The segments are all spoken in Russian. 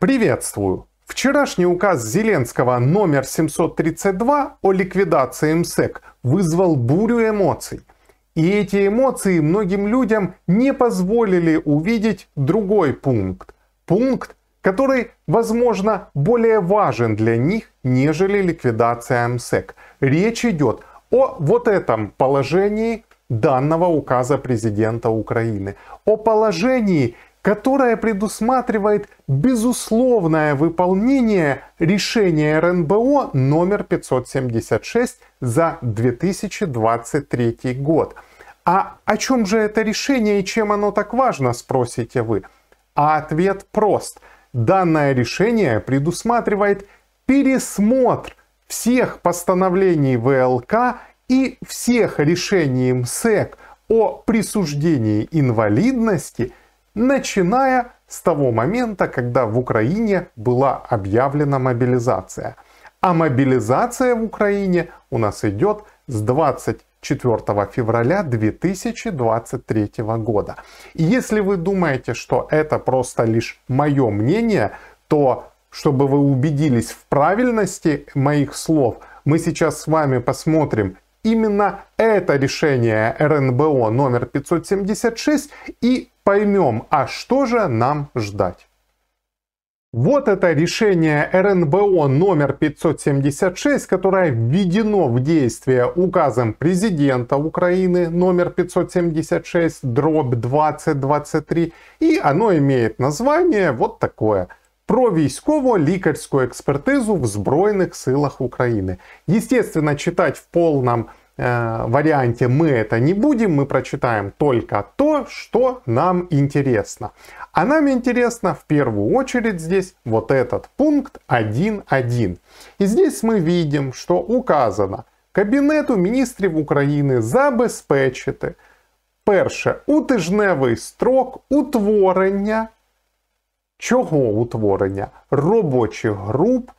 Приветствую! Вчерашний указ Зеленского номер 732 о ликвидации МСЭК вызвал бурю эмоций. И эти эмоции многим людям не позволили увидеть другой пункт. Пункт, который, возможно, более важен для них, нежели ликвидация МСЭК. Речь идет о вот этом положении данного указа президента Украины. О положении, которая предусматривает безусловное выполнение решения РНБО номер 576 за 2023 год. А о чем же это решение и чем оно так важно, спросите вы? А ответ прост. Данное решение предусматривает пересмотр всех постановлений ВЛК и всех решений МСЭК о присуждении инвалидности – начиная с того момента, когда в Украине была объявлена мобилизация. А мобилизация в Украине у нас идет с 24 февраля 2023 года. И если вы думаете, что это просто лишь мое мнение, то чтобы вы убедились в правильности моих слов, мы сейчас с вами посмотрим именно это решение РНБО номер 576 и поймем, а что же нам ждать. Вот это решение РНБО номер 576, которое введено в действие указом президента Украины номер 576 дробь 2023 и оно имеет название вот такое – про військово-лікарську экспертизу в Збройних силах Украины. Естественно, читать в полном Э, варианте мы это не будем, мы прочитаем только то, что нам интересно. А нам интересно в первую очередь здесь вот этот пункт 1.1. И здесь мы видим, что указано Кабинету министров Украины забезпечити перше у тижневий строк утворення. Чого утворення? Робочих груп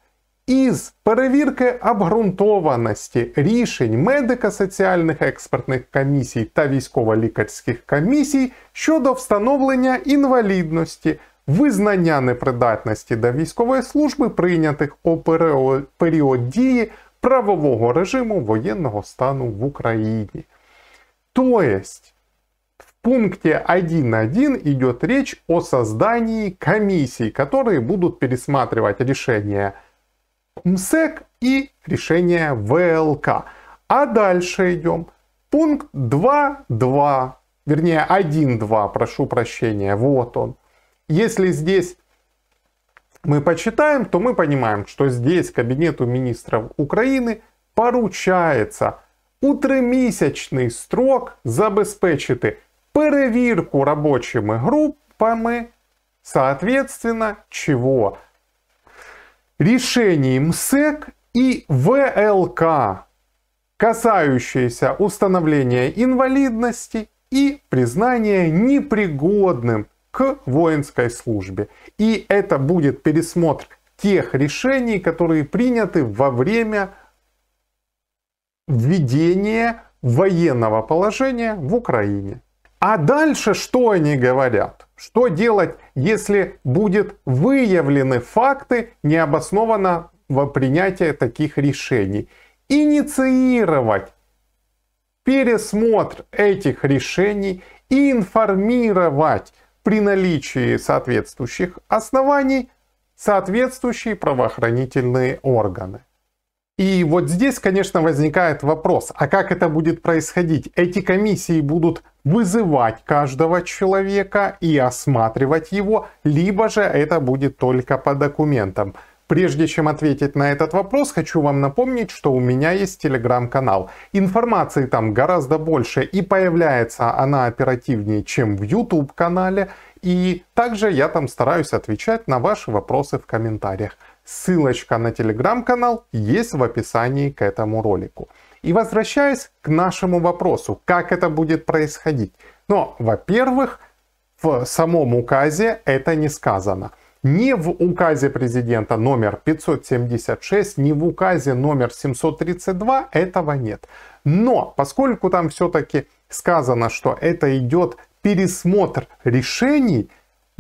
із перевірки обґрунтованості рішень медико-соціальних експертних комісій та військово-лікарських комісій щодо встановлення інвалідності, визнання непридатності до військової служби, прийнятих у період дії правового режиму воєнного стану в Україні. Тобто, в пункті 1.1 йде речь о созданні комиссий, которые будуть пересматривать рішення. МСЭК и решение ВЛК. А дальше идем. Пункт 2.2, вернее 1.2, прошу прощения, вот он. Если здесь мы почитаем, то мы понимаем, что здесь Кабинету министров Украины поручается утримісячний строк забезпечити перевірку рабочими группами, соответственно, чего? решений МСЭК и ВЛК, касающиеся установления инвалидности и признания непригодным к воинской службе. И это будет пересмотр тех решений, которые приняты во время введения военного положения в Украине. А дальше что они говорят? Что делать, если будут выявлены факты необоснованного принятия таких решений? Инициировать пересмотр этих решений и информировать при наличии соответствующих оснований соответствующие правоохранительные органы. И вот здесь, конечно, возникает вопрос, а как это будет происходить? Эти комиссии будут вызывать каждого человека и осматривать его, либо же это будет только по документам. Прежде чем ответить на этот вопрос, хочу вам напомнить, что у меня есть телеграм-канал. Информации там гораздо больше и появляется она оперативнее, чем в YouTube-канале. И также я там стараюсь отвечать на ваши вопросы в комментариях. Ссылочка на телеграм-канал есть в описании к этому ролику. И возвращаясь к нашему вопросу, как это будет происходить. Но, во-первых, в самом указе это не сказано. Ни в указе президента номер 576, ни в указе номер 732 этого нет. Но поскольку там все-таки сказано, что это идет пересмотр решений,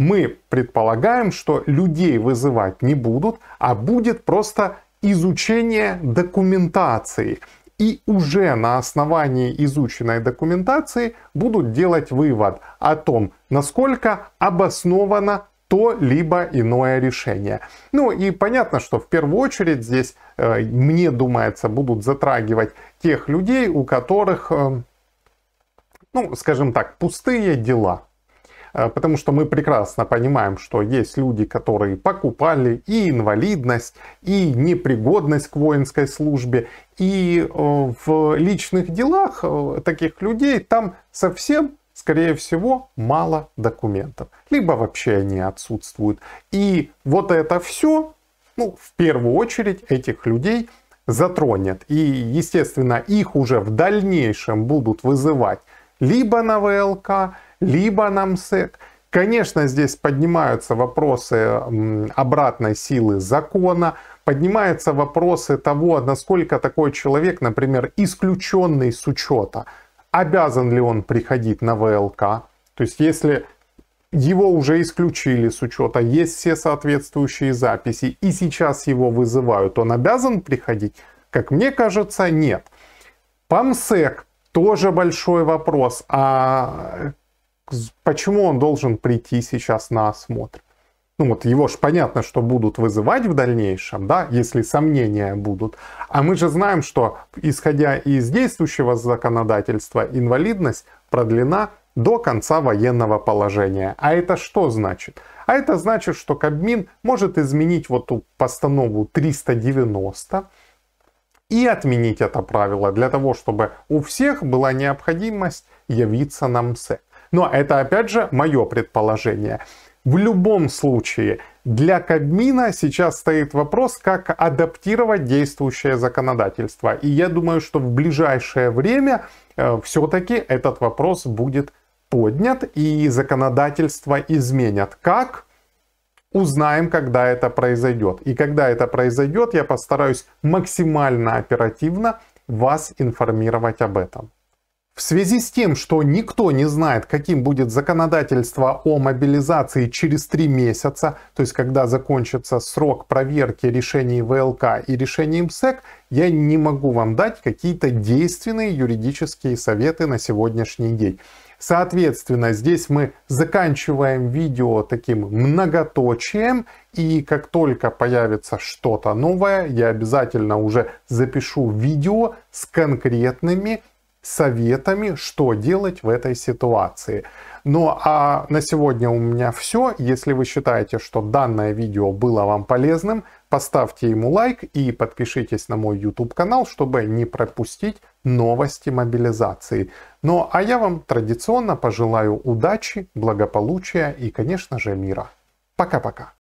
мы предполагаем, что людей вызывать не будут, а будет просто изучение документации. И уже на основании изученной документации будут делать вывод о том, насколько обосновано то либо иное решение. Ну и понятно, что в первую очередь здесь, э, мне думается, будут затрагивать тех людей, у которых, э, ну, скажем так, пустые дела. Э, потому что мы прекрасно понимаем, что есть люди, которые покупали и инвалидность, и непригодность к воинской службе, и э, в личных делах э, таких людей там совсем скорее всего, мало документов. Либо вообще они отсутствуют. И вот это все, ну, в первую очередь, этих людей затронет. И, естественно, их уже в дальнейшем будут вызывать либо на ВЛК, либо намсек. Конечно, здесь поднимаются вопросы обратной силы закона, поднимаются вопросы того, насколько такой человек, например, исключенный с учета, обязан ли он приходить на ВЛК. То есть, если его уже исключили с учета, есть все соответствующие записи, и сейчас его вызывают, он обязан приходить? Как мне кажется, нет. Помсек тоже большой вопрос. А почему он должен прийти сейчас на осмотр? Ну вот его же понятно, что будут вызывать в дальнейшем, да, если сомнения будут. А мы же знаем, что исходя из действующего законодательства, инвалидность продлена до конца военного положения. А это что значит? А это значит, что Кабмин может изменить вот эту постанову 390 и отменить это правило для того, чтобы у всех была необходимость явиться на МСЭК. Но это опять же мое предположение. В любом случае, для Кабмина сейчас стоит вопрос, как адаптировать действующее законодательство. И я думаю, что в ближайшее время э, все-таки этот вопрос будет поднят и законодательство изменят. Как? Узнаем, когда это произойдет. И когда это произойдет, я постараюсь максимально оперативно вас информировать об этом. В связи с тем, что никто не знает, каким будет законодательство о мобилизации через три месяца, то есть когда закончится срок проверки решений ВЛК и решений МСЭК, я не могу вам дать какие-то действенные юридические советы на сегодняшний день. Соответственно, здесь мы заканчиваем видео таким многоточием. И как только появится что-то новое, я обязательно уже запишу видео с конкретными советами, что делать в этой ситуации. Ну а на сегодня у меня все. Если вы считаете, что данное видео было вам полезным, поставьте ему лайк и подпишитесь на мой YouTube канал, чтобы не пропустить новости мобилизации. Ну а я вам традиционно пожелаю удачи, благополучия и, конечно же, мира. Пока-пока.